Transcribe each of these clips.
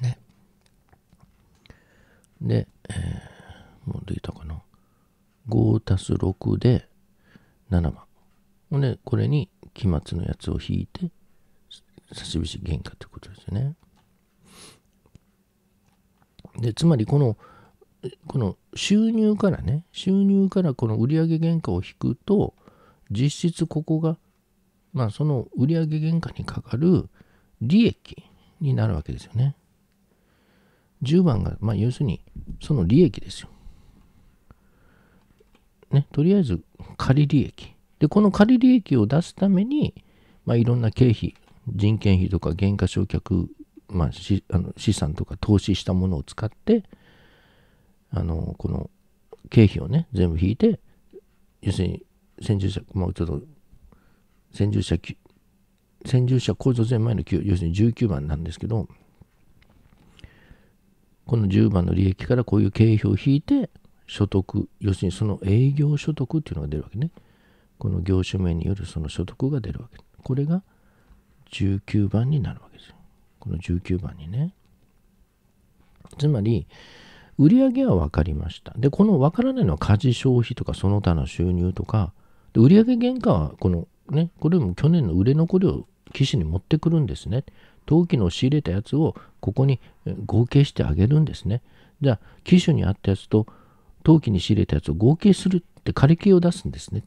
ね。で、えー、もうできたかな。5足す6で7番。ほんで、これに期末のやつを引いて、差し引き原価ということですよね。で、つまりこの、この収入からね、収入からこの売上原価を引くと、実質ここが、まあその売上原価にかかる利益になるわけですよね。10番が、まあ、要するに、その利益ですよ。ね、とりあえず仮利益。で、この仮利益を出すために、まあ、いろんな経費、人件費とか減価償却、まあ、しあの資産とか投資したものを使って、あの、この経費をね、全部引いて、要するに、先住者、まあ、ちょっと、先住者先住者構造前前の9要するに19番なんですけどこの10番の利益からこういう経費を引いて所得要するにその営業所得っていうのが出るわけねこの業種名によるその所得が出るわけこれが19番になるわけですよこの19番にねつまり売上は分かりましたでこの分からないのは家事消費とかその他の収入とかで売上原価はこのねこれも去年の売れ残りを機種に持ってくるんですね。陶器の仕入れたやつをここに合計してあげるんですね。じゃあ機種にあったやつと陶器に仕入れたやつを合計するって仮計を出すんですね。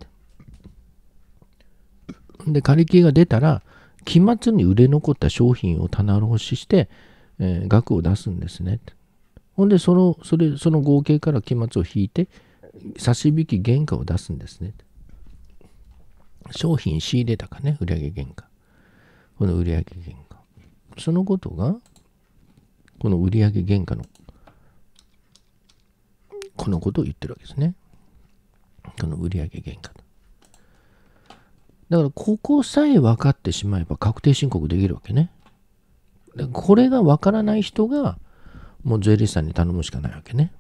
で仮系が出たら期末に売れ残った商品を棚卸しして、えー、額を出すんですね。ほんでそのそれその合計から期末を引いて差し引き原価を出すんですね。商品仕入れたかね売上原価。この売上原価。そのことが、この売上原価の、このことを言ってるわけですね。この売上原価。だから、ここさえ分かってしまえば確定申告できるわけね。これが分からない人が、もう税理士さんに頼むしかないわけね。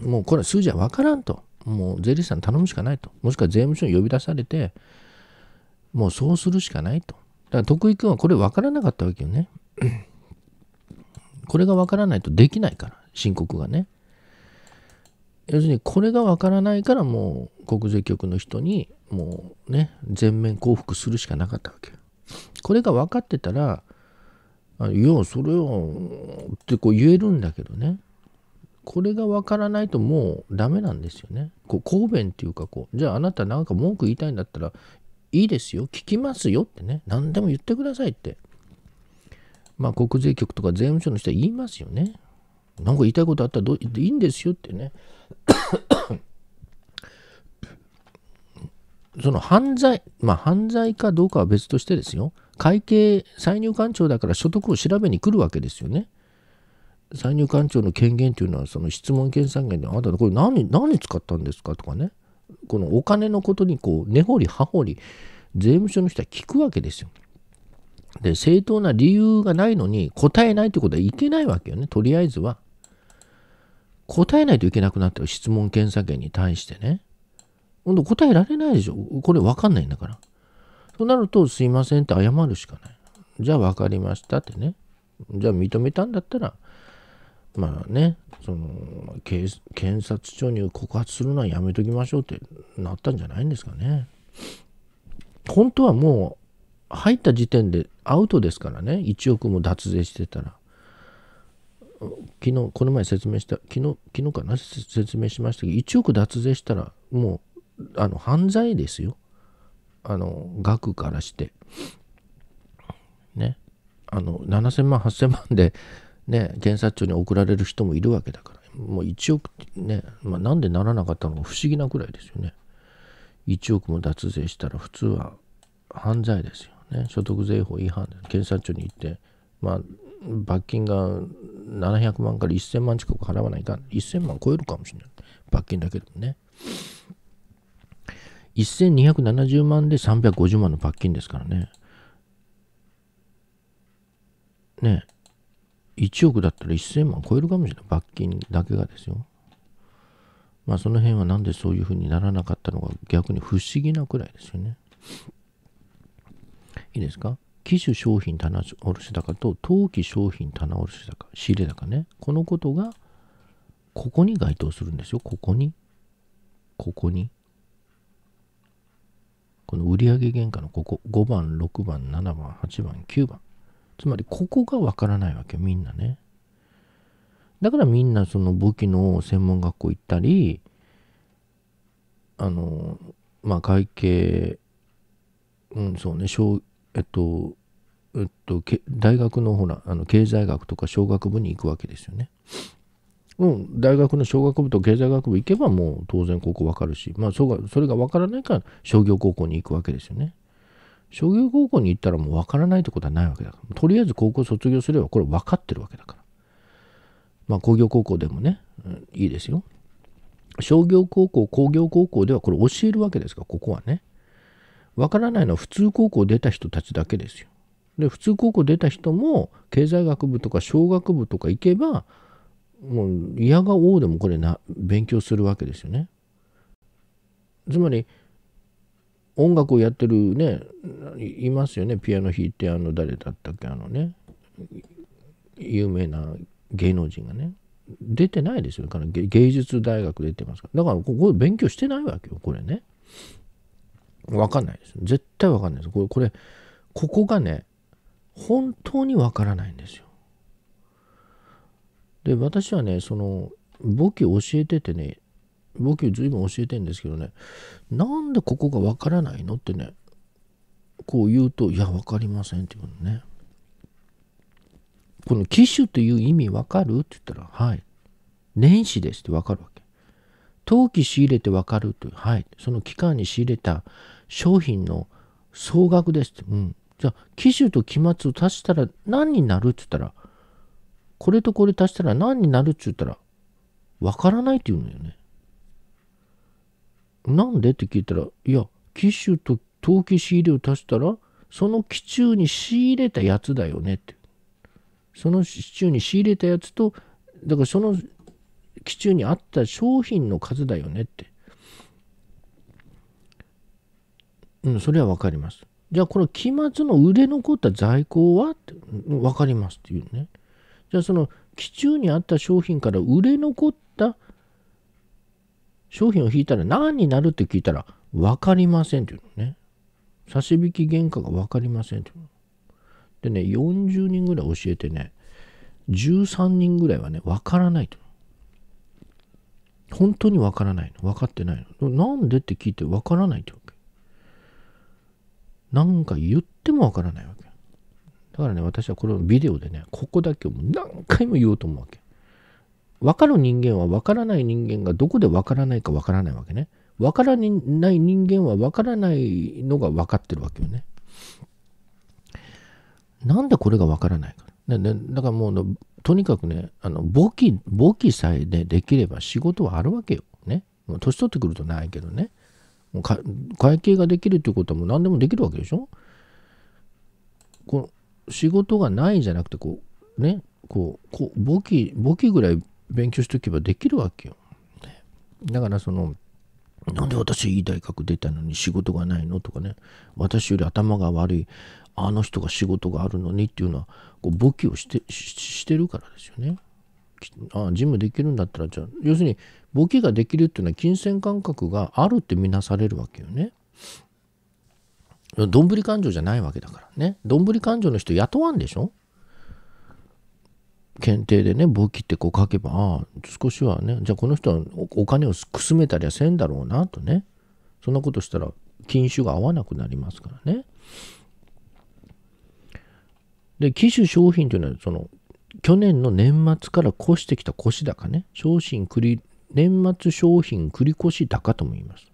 もうこれは数字は分からんと。もう税理士さんに頼むしかないと。もしくは税務署に呼び出されて、もうそうするしかないと。から徳井君はこれ分からなかったわけよね。これが分からないとできないから、申告がね。要するにこれが分からないからもう国税局の人にもうね全面降伏するしかなかったわけこれが分かってたら「いやそれをってこう言えるんだけどねこれが分からないともうダメなんですよねこう公弁っていうかこうじゃああなたなんか文句言いたいんだったらいいですよ聞きますよってね何でも言ってくださいってまあ国税局とか税務署の人は言いますよねなんか言いたいことあったらどいいんですよってね その犯罪まあ犯罪かどうかは別としてですよ会計歳入官庁だから所得を調べに来るわけですよね歳入官庁の権限というのはその質問権三権であなたのこれ何何使ったんですかとかねこのお金のことにこう根掘り葉掘り税務署の人は聞くわけですよ。で正当な理由がないのに答えないってことはいけないわけよねとりあえずは。答えないといけなくなってる質問検査権に対してね。ほんと答えられないでしょこれ分かんないんだから。となるとすいませんって謝るしかない。じゃあ分かりましたってね。じゃあ認めたんだったらまあね、その検察庁に告発するのはやめときましょうってなったんじゃないんですかね。本当はもう入った時点でアウトですからね、1億も脱税してたら。昨日、この前説明した、昨日、昨日かな、説明しましたけど、1億脱税したらもうあの犯罪ですよ。あの額からして。ね。あの7000万、8000万でね、検察庁に送られる人もいるわけだから、もう1億ね、まあ、なんでならなかったのか不思議なくらいですよね。1億も脱税したら普通は犯罪ですよね。所得税法違反で検察庁に行って、まあ、罰金が700万から1000万近く払わないかん。1000万超えるかもしれない。罰金だけでもね。1270万で350万の罰金ですからね。ねえ。1億だったら1000万超えるかもしれない。罰金だけがですよ。まあその辺はなんでそういうふうにならなかったのか逆に不思議なくらいですよね。いいですか機種商品棚卸高と当期商品棚卸高、仕入れ高ね。このことがここに該当するんですよ。ここに。ここに。この売上原価のここ5番、6番、7番、8番、9番。つまりここがわからないわけみんなねだからみんなその武器の専門学校行ったりあのまあ会計うんそうね小えっとえっと、大学のほらあの経済学とか商学部に行くわけですよね。うん、大学の商学部と経済学部行けばもう当然ここ分かるし、まあ、そうがそれが分からないから商業高校に行くわけですよね。商業高校に行ったらもう分からないってことはないわけだからとりあえず高校卒業すればこれ分かってるわけだからまあ工業高校でもね、うん、いいですよ商業高校工業高校ではこれ教えるわけですからここはね分からないのは普通高校出た人たちだけですよで普通高校出た人も経済学部とか小学部とか行けばもう嫌がおうでもこれな勉強するわけですよねつまり音楽をやってるねいますよねピアノ弾いてあの誰だったっけあのね有名な芸能人がね出てないですよから芸術大学出てますからだからここ勉強してないわけよこれね分かんないです絶対分かんないですこれこれここがね本当に分からないんですよで私はねその簿記教えててね僕ぶん教えてんですけどねなんでここがわからないのってねこう言うと「いや分かりません」って言うのね。この機種という意味分かるって言ったら「はい」「年始です」って分かるわけ。陶器仕入れて分かるという「はい」その期間に仕入れた商品の総額ですって。うん、じゃあ機種と期末を足したら何になるって言ったらこれとこれ足したら何になるって言ったら分からないって言うのよね。なんでって聞いたら、いや、紀州と陶器仕入れを足したら、その機中に仕入れたやつだよねって。その機中に仕入れたやつと、だからその機中にあった商品の数だよねって。うん、それは分かります。じゃあこの期末の売れ残った在庫は分かりますっていうね。じゃあその期中にあった商品から売れ残った商品を引いたら何になるって聞いたら、分かりませんっていうのね。差し引き原価が分かりませんっていうの。でね、40人ぐらい教えてね、13人ぐらいはね、分からないと。本当に分からないの。分かってないの。なんでって聞いて分からないってわけ。なんか言っても分からないわけ。だからね、私はこれをビデオでね、ここだけをもう何回も言おうと思うわけ。分かる人間は分からない人間がどこで分からないか分からないわけね。分からない人間は分からないのが分かってるわけよね。なんでこれが分からないか。だからもうとにかくねあの簿記簿記さえでできれば仕事はあるわけよ。ね。もう年取ってくるとないけどね。もう会計ができるということはもう何でもできるわけでしょ。この仕事がないんじゃなくてこうねこう簿記簿記ぐらい勉強しておけばできるわけよ。だからその、なんで私いい大学出たのに仕事がないのとかね、私より頭が悪い、あの人が仕事があるのにっていうのは、こう簿記をしてしてるからですよね。あジムできるんだったらじゃあ要するに簿記ができるっていうのは金銭感覚があるってみなされるわけよね。どんぶり勘定じゃないわけだからね。どんぶり勘定の人雇わんでしょ検定でね簿記ってこう書けば少しはねじゃあこの人はお金をくすめたりはせんだろうなとねそんなことしたら禁酒が合わなくなりますからね。で機種商品というのはその去年の年末から越してきた越高ね商品繰り年末商品繰越高とも言います。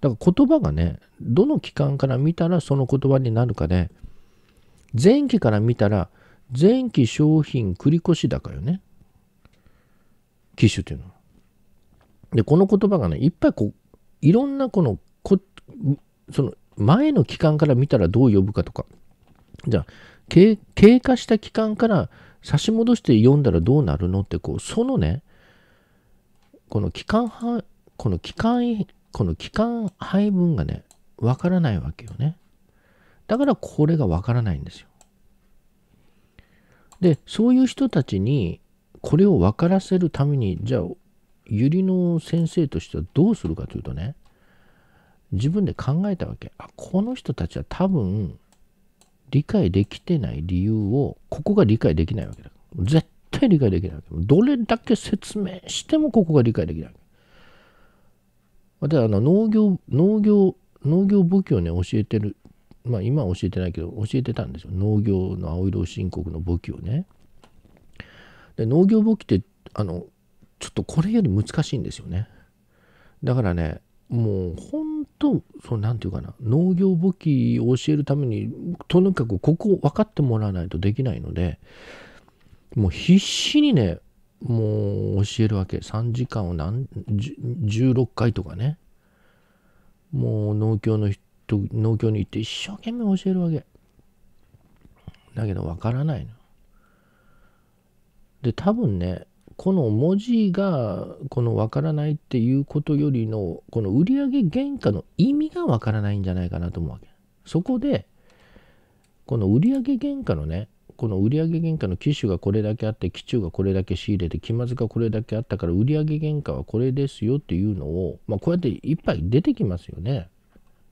だから言葉がねどの期間から見たらその言葉になるかで前期から見たら前期商品繰越高よね。機種というのは。で、この言葉がね、いっぱいこう、いろんなこの、こその前の期間から見たらどう呼ぶかとか、じゃあ、経過した期間から差し戻して読んだらどうなるのって、こう、そのね、この期間は、この期間、この期間配分がね、わからないわけよね。だからこれがわからないんですよ。でそういう人たちにこれを分からせるためにじゃあユリの先生としてはどうするかというとね自分で考えたわけあこの人たちは多分理解できてない理由をここが理解できないわけだ絶対理解できないわけどれだけ説明してもここが理解できないわけであの農業農業農業仏教ね教えてるまあ今は教えてないけど教えてたんですよ農業の青色申告の簿記をね。で農業簿記ってあのちょっとこれより難しいんですよね。だからねもう本当そう何て言うかな農業簿記を教えるためにとにかくここを分かってもらわないとできないのでもう必死にねもう教えるわけ3時間を何16回とかねもう農協の人と農協に行って一生懸命教えるわけ。だけどわからないの。で多分ねこの文字がこのわからないっていうことよりのこの売上原価の意味がわからないんじゃないかなと思うわけ。そこでこの売上原価のねこの売上原価の機種がこれだけあって機種がこれだけ仕入れて期末がこれだけあったから売上原価はこれですよっていうのを、まあ、こうやっていっぱい出てきますよね。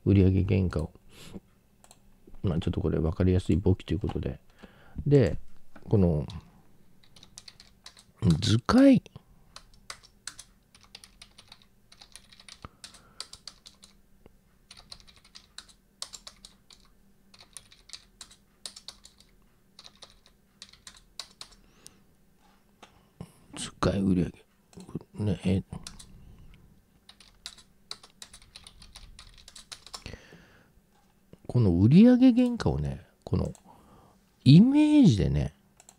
売上原価を。まあ、ちょっとこれ分かりやすい簿記ということで。で、この、図解。図解売上。ねえ。この売上原価をね、このイメージでね、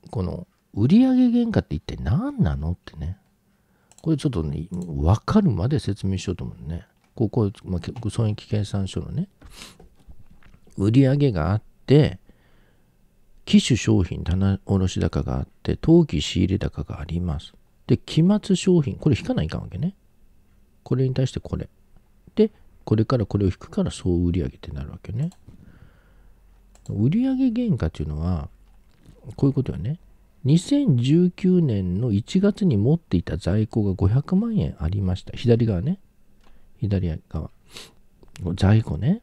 この売上原価って一体何なのってね、これちょっとね、わかるまで説明しようと思うね。ここ、まあ、損益計算書のね、売上があって、機種商品棚卸高があって、当期仕入れ高があります。で、期末商品、これ引かないかんわけね。これに対してこれ。で、これからこれを引くから総売上ってなるわけね。売上原価っていうのは、こういうことよね。2019年の1月に持っていた在庫が500万円ありました。左側ね。左側。在庫ね。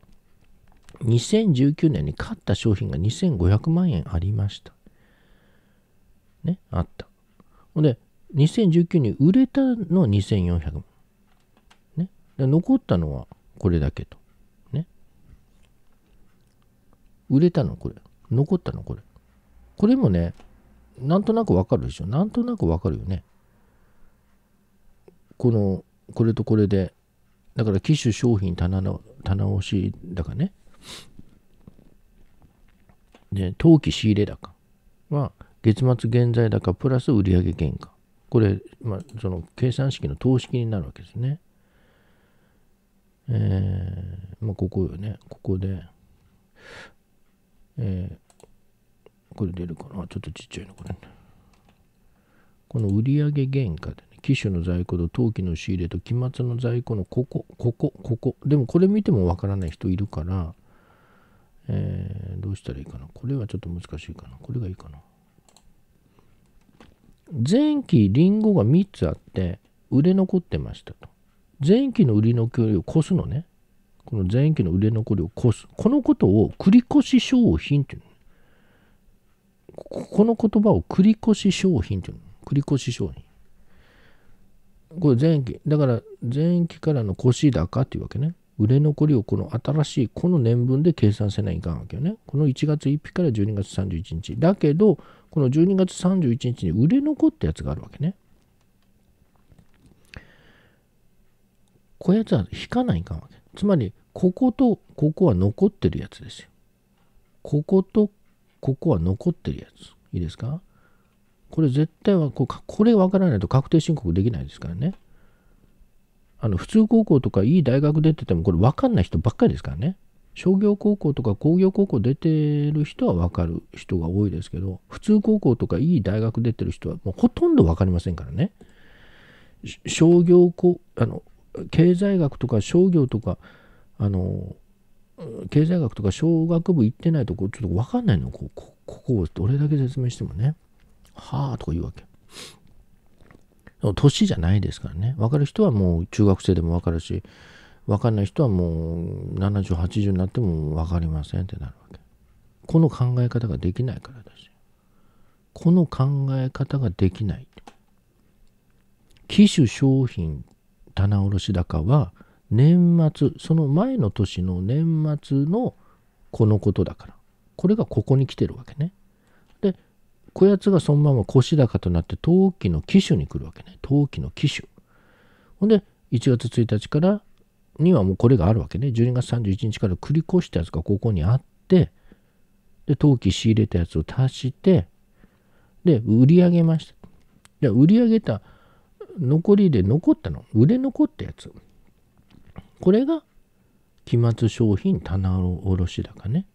2019年に買った商品が2500万円ありました。ね、あった。ほんで、2019年売れたのは2400万。ね。残ったのはこれだけと。売れたのこれ。残ったのこれ。これもね、なんとなくわかるでしょ。なんとなくわかるよね。この、これとこれで、だから機種商品棚の棚押しだかね。で、当期仕入れ高は、月末現在高プラス売上原価。これ、まあ、その計算式の等式になるわけですね。えー、まあ、ここよね。ここで。えー、これ出るかなちょっとちっちゃいのこれ、ね、この売上原価でね、機種の在庫と陶器の仕入れと期末の在庫のここ、ここ、ここ。でもこれ見てもわからない人いるから、えー、どうしたらいいかな。これはちょっと難しいかな。これがいいかな。前期りんごが3つあって、売れ残ってましたと。前期の売りの距離を越すのね。この前期の売れ残りを越す。このことを繰越商品っていうこの言葉を繰越商品っていう繰越商品。これ前期、だから前期からの腰高っていうわけね。売れ残りをこの新しいこの年分で計算せないかんわけよね。この1月1日から12月31日。だけど、この12月31日に売れ残ったやつがあるわけね。こやつは引かないかんわけ。つまり、こことここは残ってるやつですよ。こことここは残ってるやつ。いいですかこれ絶対はここれ分からないと確定申告できないですからね。あの普通高校とかいい大学出ててもこれ分かんない人ばっかりですからね。商業高校とか工業高校出てる人は分かる人が多いですけど普通高校とかいい大学出てる人はもうほとんど分かりませんからね。商業あの経済学とか商業とかあの経済学とか小学部行ってないとこちょっと分かんないのこここをどれだけ説明してもねはあとか言うわけ年じゃないですからね分かる人はもう中学生でも分かるし分かんない人はもう7080になっても分かりませんってなるわけこの考え方ができないからだしこの考え方ができない機種商品棚卸高は年末その前の年の年末のこのことだからこれがここに来てるわけねでこやつがそのまま腰高となって陶器の機種に来るわけね陶器の機種ほんで1月1日からにはもうこれがあるわけね12月31日から繰り越したやつがここにあってで陶器仕入れたやつを足してで売り上げましたで売り上げた残りで残ったの売れ残ったやつこれが期末商品棚卸高ね。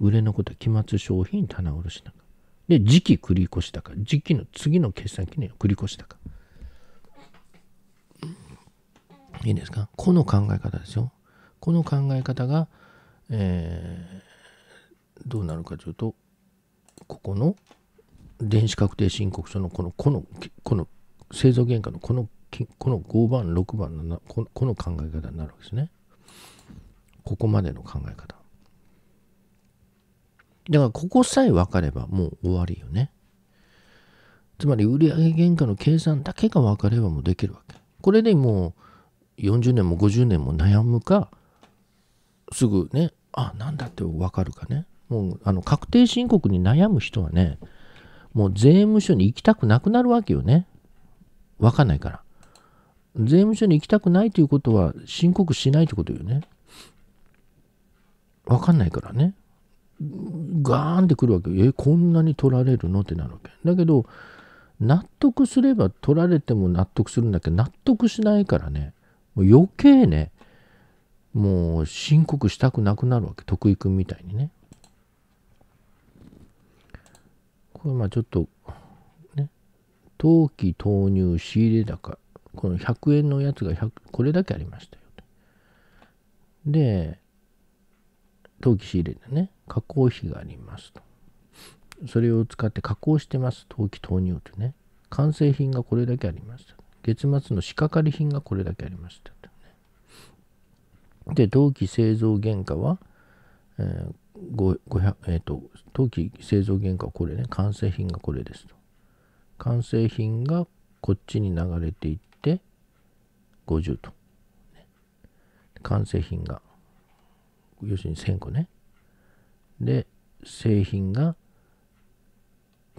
売れ残った期末商品棚卸高。で、次期繰越高。次期の次の決算記念繰繰越高。いいですかこの考え方ですよ。この考え方が、えー、どうなるかというと、ここの電子確定申告書のこの、この、この製造原価のこのこの5番、6番のこの考え方になるわけですね。ここまでの考え方。だからここさえ分かればもう終わりよね。つまり売上原価の計算だけが分かればもうできるわけ。これでもう40年も50年も悩むか、すぐね、あ、なんだって分かるかね。もうあの確定申告に悩む人はね、もう税務署に行きたくなくなるわけよね。分かんないから。税務署に行きたくないということは申告しないということよね。わかんないからね。ガーンってくるわけよ。え、こんなに取られるのってなるわけ。だけど、納得すれば取られても納得するんだけど、納得しないからね、もう余計ね、もう申告したくなくなるわけ。徳井君みたいにね。これまあちょっと、ね、陶器投入仕入れ高この100円のやつが100これだけありましたよと。で、陶器仕入れでね、加工費がありますと。それを使って加工してます、陶器投入とね。完成品がこれだけありました。月末の仕掛かり品がこれだけありました。で、陶器製造原価は、えーえーと、陶器製造原価はこれね完成品がこれですと完成品がこっちに流れていて、50と。完成品が、要するに1000個ね。で、製品が、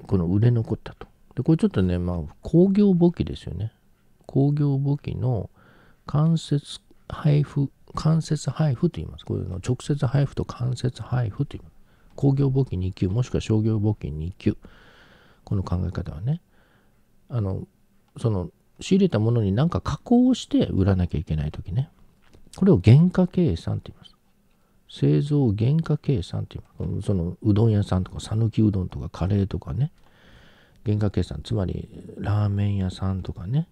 この売れ残ったと。で、これちょっとね、まあ、工業簿記ですよね。工業簿記の間接配布、間接配布と言います。これの直接配布と間接配布と言います。工業簿記2級、もしくは商業簿記2級。この考え方はね。あの、その仕入れたものに何か加工して売らなきゃいけない時ね。これを原価計算って言います。製造原価計算って言います。そのうどん屋さんとか讃岐うどんとかカレーとかね。原価計算。つまりラーメン屋さんとかね。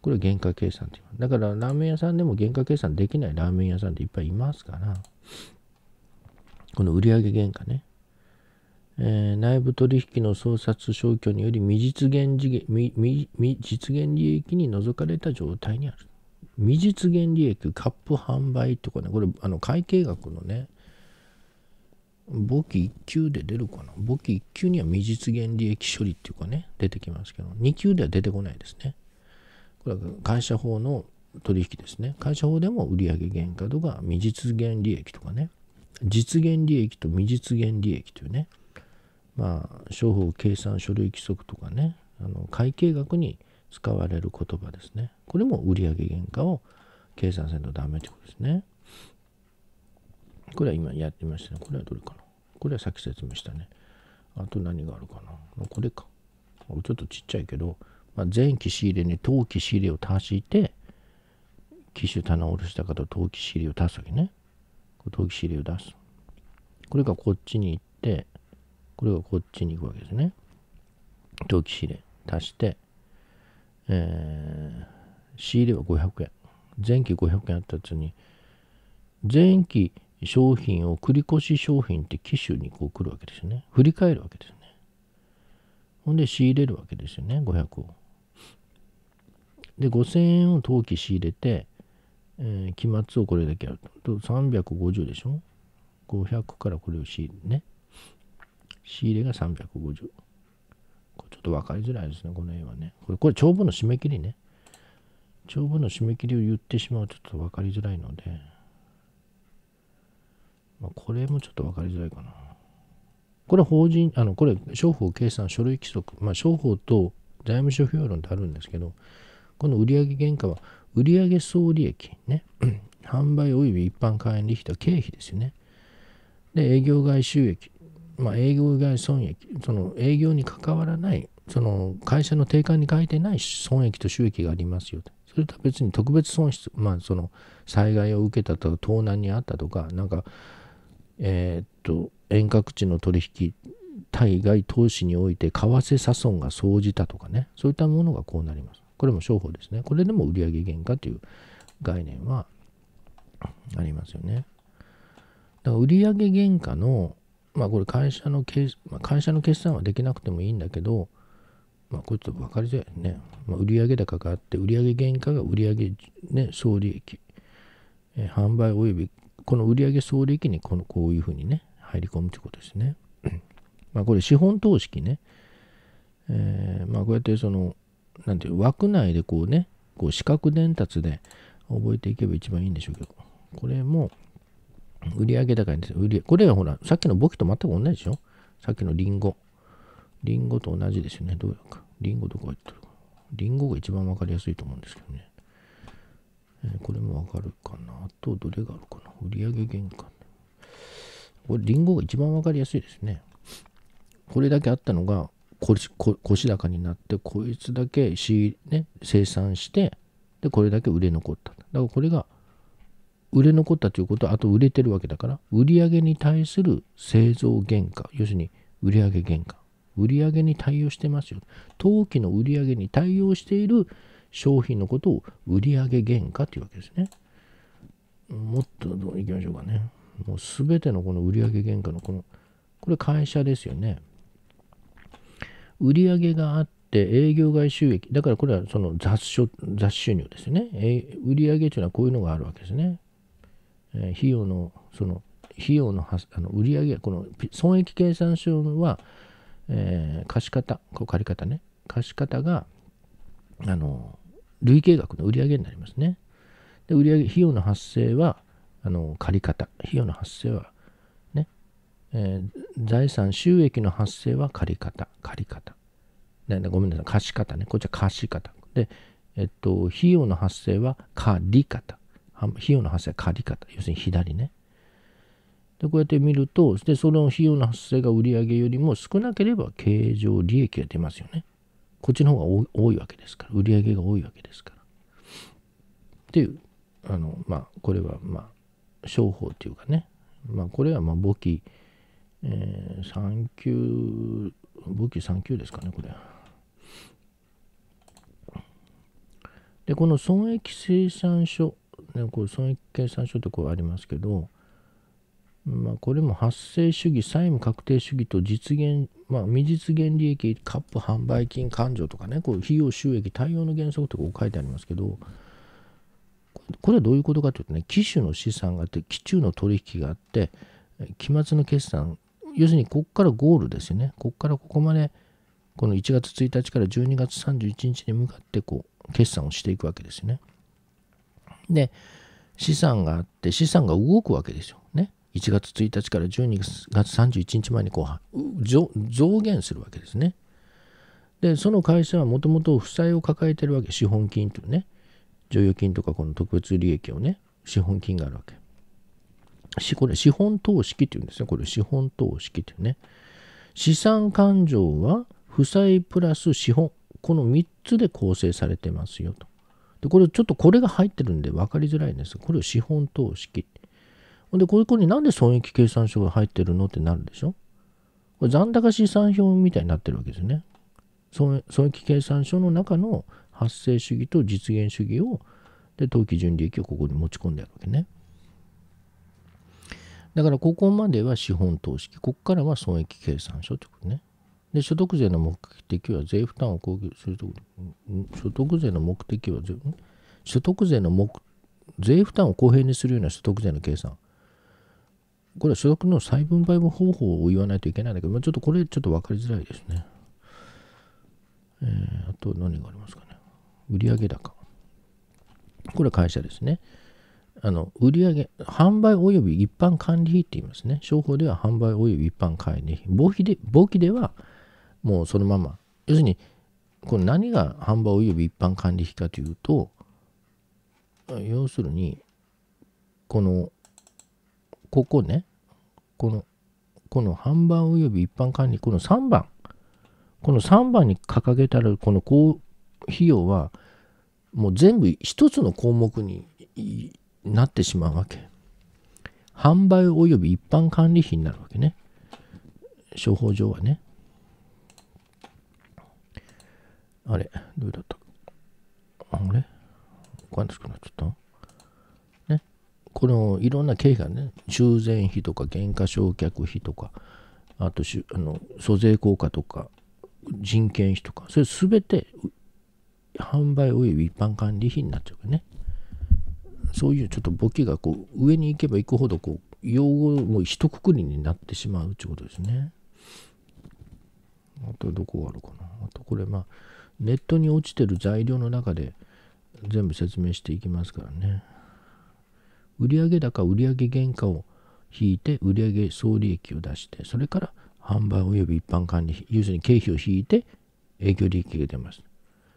これ原価計算って言います。だからラーメン屋さんでも原価計算できないラーメン屋さんっていっぱいいますから。この売上原価ね。えー、内部取引の創殺消去により未実現利未未実現利益に除かれた状態にある。未実現利益、カップ販売とかね、これ、あの会計学のね、簿記1級で出るかな。簿記1級には未実現利益処理っていうかね、出てきますけど、2級では出てこないですね。これは会社法の取引ですね。会社法でも売上原価とか未実現利益とかね、実現利益と未実現利益というね、まあ、商法計算書類規則とかねあの会計学に使われる言葉ですねこれも売上原価を計算せんとダメってことですねこれは今やってましたねこれはどれかなこれはさっき説明したねあと何があるかなこれかちょっとちっちゃいけど、まあ、前期仕入れに当期仕入れを足して機種棚卸した方当期仕入れを足すわけね当期仕入れを出すこれがこっちに行ってこれがこっちに行くわけですね。登記仕入れ足して、えー、仕入れは500円。前期500円あったやつに、前期商品を繰越商品って機種にこう来るわけですよね。振り返るわけですね。ほんで仕入れるわけですよね、500を。で、5000円を当期仕入れて、えー、期末をこれだけやると。350でしょ ?500 からこれを仕入れね。仕入れが350。これちょっと分かりづらいですね、この絵はね。これ、これ帳簿の締め切りね。帳簿の締め切りを言ってしまうとちょっと分かりづらいので、まあ、これもちょっと分かりづらいかな。これ法人、あの、これ、商法計算書類規則、まあ、商法と財務諸表論ってあるんですけど、この売上原価は、売上総利益、ね、販売及び一般会員利きと経費ですよね。で、営業外収益、まあ、営業外損益その営業に関わらないその会社の定款に書いてない損益と収益がありますよと。それとは別に特別損失まあその災害を受けたとか盗難にあったとかなんかえー、っと遠隔地の取引対外投資において為替差損が生じたとかねそういったものがこうなりますこれも商法ですねこれでも売上原価という概念はありますよねだから売上原価のまあこれ会社の決、まあ、会社の決算はできなくてもいいんだけど、まあこれちょっと分かりづらいね。まあ、売上高があって、売上原価が売上、ね、総利益、え販売及びこの売上総利益にこのこういうふうにね、入り込むということですね。まあこれ資本投資ね。えー、まあこうやってその、なんていう枠内でこうね、こう視覚伝達で覚えていけば一番いいんでしょうけど、これも、売上高んですよ。売りこれはほら、さっきの簿記と全く同じでしょさっきのリンゴ。リンゴと同じですよね。どうやか。リンゴどこ入ってるか。リンゴが一番わかりやすいと思うんですけどね。えー、これもわかるかな。あと、どれがあるかな。売上原価。これ、リンゴが一番わかりやすいですね。これだけあったのが、腰高になって、こいつだけ、ね、生産して、で、これだけ売れ残った。だからこれが売れ残ったということはあと売れてるわけだから売上に対する製造原価要するに売上原価売上に対応してますよ当期の売上に対応している商品のことを売上原価というわけですねもっとどういきましょうかねもう全てのこの売上原価のこのこれ会社ですよね売上があって営業外収益だからこれはその雑所雑収入ですね売上というのはこういうのがあるわけですねえ費用のその費用のあの売り上げこの損益計算書は、えー、貸方こう借方ね貸方があの累計額の売り上げになりますね。で売上費用の発生はあの借方費用の発生はね、えー、財産収益の発生は借方借方ねごめんなさい貸方ねこっちは貸方でえっと費用の発生は借方費用の発生は借方要するに左ねでこうやって見るとでその費用の発生が売上よりも少なければ経常利益が出ますよねこっちの方が多いわけですから売上が多いわけですからっていうあのまあこれはまあ商法っていうかねまあこれはまあ簿記、えー、3級簿記3級ですかねこれでこの損益生算書ね、こう損益計算書ってこうありますけど、まあ、これも発生主義債務確定主義と実現、まあ、未実現利益カップ販売金勘定とかねこう費用収益対応の原則ってこう書いてありますけどこれはどういうことかというとね機種の資産があって機中の取引があって期末の決算要するにここからゴールですよねここからここまでこの1月1日から12月31日に向かってこう決算をしていくわけですよね。で、資産があって、資産が動くわけですよ。ね。1月1日から12月31日前にこう増減するわけですね。で、その会社はもともと負債を抱えてるわけ。資本金というね、剰余金とかこの特別利益をね、資本金があるわけ。これ、資本投資っていうんですね。これ、資本投資っていうね。資産勘定は負債プラス資本。この3つで構成されてますよと。でこれちょっとこれが入ってるんで分かりづらいんですこれを資本投資期。ほんでこれこれなんで損益計算書が入ってるのってなるでしょこれ残高試算表みたいになってるわけですね。損益計算書の中の発生主義と実現主義をで当期純利益をここに持ち込んであるわけね。だからここまでは資本投資ここからは損益計算書ってことね。で所得税の目的は税負担を公表すると所得税の目的は所得税の目税負担を公平にするような所得税の計算これは所得の再分配方法を言わないといけないんだけど、まあ、ちょっとこれちょっと分かりづらいですね、えー、あと何がありますかね売上高これは会社ですねあの売上販売及び一般管理費って言いますね商法では販売及び一般管理費簿記で簿記ではもうそのまま要するにこれ何が販売及び一般管理費かというと要するにこのここねこのこの販売及び一般管理この3番この3番に掲げたらこの費用はもう全部一つの項目になってしまうわけ。販売及び一般管理費になるわけね。処方場はね。あれどうだったあれこんなくなっちゃったね。このいろんな経費がね、修繕費とか、減価償却費とか、あとしあの租税効果とか、人件費とか、それすべて販売及び一般管理費になっちゃうね。そういうちょっと簿記がこう上に行けば行くほどこう用語も一括りになってしまうってことですね。あとどこがあるかな。あとこれまあネットに落ちてる材料の中で全部説明していきますからね。売上高、売上原価を引いて、売上総利益を出して、それから販売及び一般管理費、要するに経費を引いて営業利益が出ます。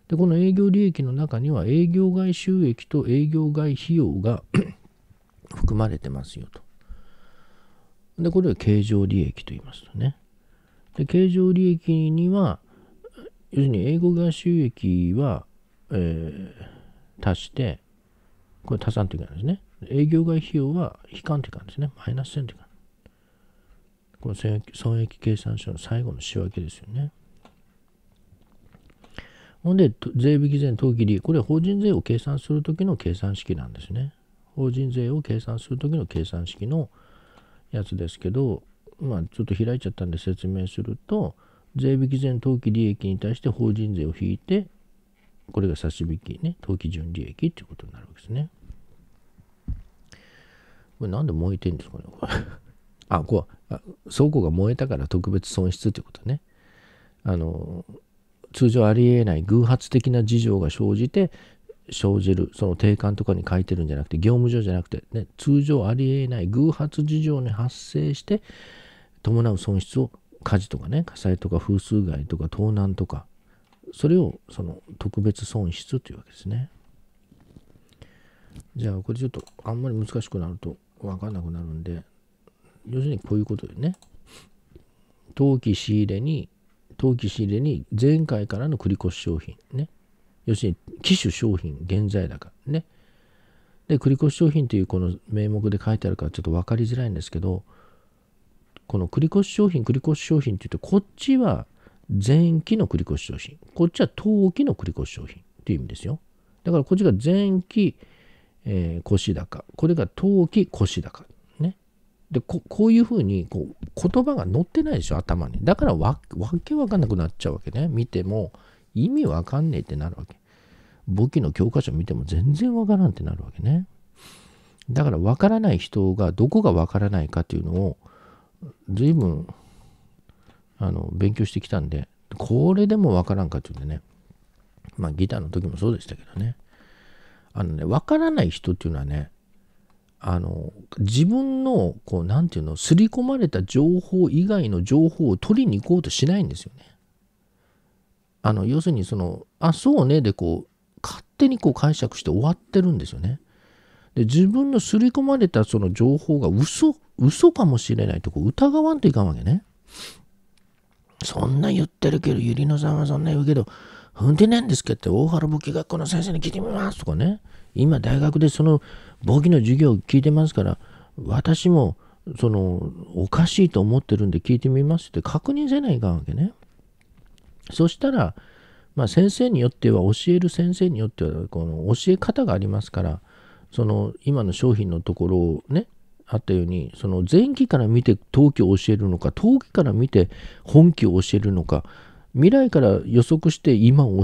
で、この営業利益の中には営業外収益と営業外費用が 含まれてますよと。で、これは経常利益と言いますとね。で、経常利益には、要するに英語が収益は、えー、足して、これ足さんというかですね。営業外費用は悲観というかですね。マイナス1000というか。この損益計算書の最後の仕分けですよね。ほんで、税引き税の当期利これは法人税を計算するときの計算式なんですね。法人税を計算するときの計算式のやつですけど、まあ、ちょっと開いちゃったんで説明すると、税引き前当期利益に対して法人税を引いて、これが差し引きね、当期純利益っていうことになるわけですね。これなんで燃えてんですかね、これ。あ、こう、倉庫が燃えたから特別損失ということね。あの、通常ありえない偶発的な事情が生じて、生じる、その定款とかに書いてるんじゃなくて、業務上じゃなくて、ね、通常ありえない偶発事情に発生して、伴う損失を火事とかね火災とか風水害とか盗難とかそれをその特別損失というわけですねじゃあこれちょっとあんまり難しくなると分かんなくなるんで要するにこういうことでね登記仕入れに登記仕入れに前回からの繰越商品ね要するに機種商品現在高ねで繰越商品というこの名目で書いてあるからちょっと分かりづらいんですけどこの繰り越し商品繰り越し商品って言ってこっちは前期の繰越商品こっちは当期の繰越商品ていう意味ですよだからこっちが前期、えー、腰高これが当期腰高ねでこういうふうにこう言葉が載ってないでしょ頭にだからわわけわかんなくなっちゃうわけね見ても意味わかんねえってなるわけ簿記の教科書見ても全然わからんってなるわけねだからわからない人がどこがわからないかっていうのを随分あの勉強してきたんでこれでもわからんかっていうんでねまあギターの時もそうでしたけどねあのねわからない人っていうのはねあの自分のこう何て言うの刷り込まれた情報以外の情報を取りに行こうとしないんですよね。あの要するにその「あそうね」でこう勝手にこう解釈して終わってるんですよね。で自分の刷り込まれたその情報が嘘嘘かもしれないとこ疑わんといかんわけね。そんな言ってるけど、ゆりのさんはそんな言うけど、踏んでないんですかって大原簿記学校の先生に聞いてみますとかね。今大学でその簿記の授業を聞いてますから、私もそのおかしいと思ってるんで聞いてみますって確認せないかんわけね。そしたら、まあ、先生によっては教える先生によってはこの教え方がありますからその今の商品のところをねあったようにその前期から見て当期を教えるのか当期から見て本気を教えるのか未来から予測して今を教